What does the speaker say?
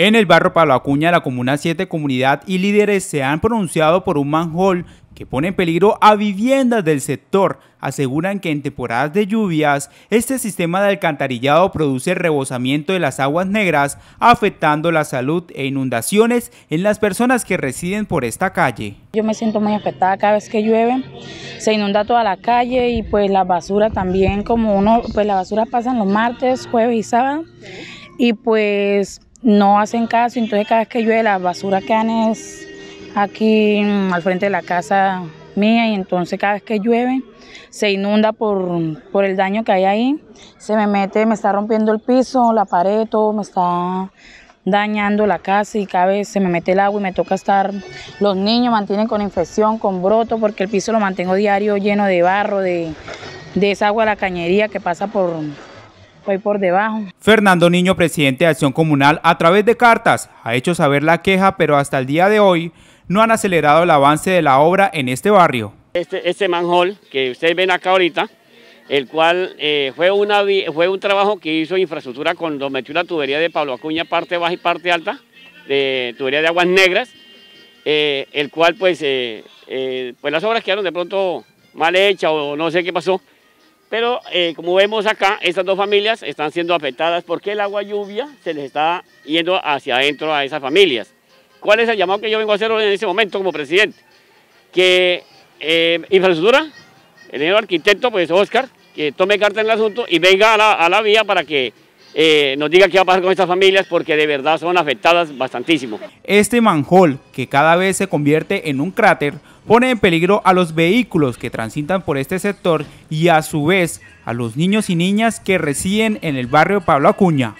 En el barrio Palo Acuña, la Comuna 7, comunidad y líderes se han pronunciado por un manhole que pone en peligro a viviendas del sector. Aseguran que en temporadas de lluvias, este sistema de alcantarillado produce rebosamiento de las aguas negras, afectando la salud e inundaciones en las personas que residen por esta calle. Yo me siento muy afectada cada vez que llueve, se inunda toda la calle y pues la basura también, como uno, pues la basura pasa los martes, jueves y sábado y pues no hacen caso, entonces cada vez que llueve basura que han es aquí mm, al frente de la casa mía y entonces cada vez que llueve se inunda por, el daño que hay ahí, se me mete, me está rompiendo el piso, la pared, todo, me está dañando la casa y cada vez se me mete el agua y me toca estar, los niños mantienen con infección, con broto, porque el piso lo mantengo diario lleno de barro, de, de esa agua la cañería que pasa por, por debajo. Fernando Niño, presidente de Acción Comunal, a través de cartas ha hecho saber la queja, pero hasta el día de hoy no han acelerado el avance de la obra en este barrio. Este, este manhole que ustedes ven acá ahorita, el cual eh, fue, un trabajo que hizo infraestructura cuando metió una tubería de Pablo Acuña, parte baja y parte alta, de tubería de aguas negras, eh, el cual pues, eh, pues las obras quedaron de pronto mal hechas o no sé qué pasó, pero eh, como vemos acá, estas dos familias están siendo afectadas porque el agua lluvia se les está yendo hacia adentro a esas familias. ¿Cuál es el llamado que yo vengo a hacer hoy en ese momento como presidente? Que eh, infraestructura, el arquitecto, pues Oscar, que tome carta en el asunto y venga a la vía para que eh, nos diga qué va a pasar con estas familias porque de verdad son afectadas bastantísimo. Este manjol, que cada vez se convierte en un cráter, pone en peligro a los vehículos que transitan por este sector y a su vez a los niños y niñas que residen en el barrio Pablo Acuña.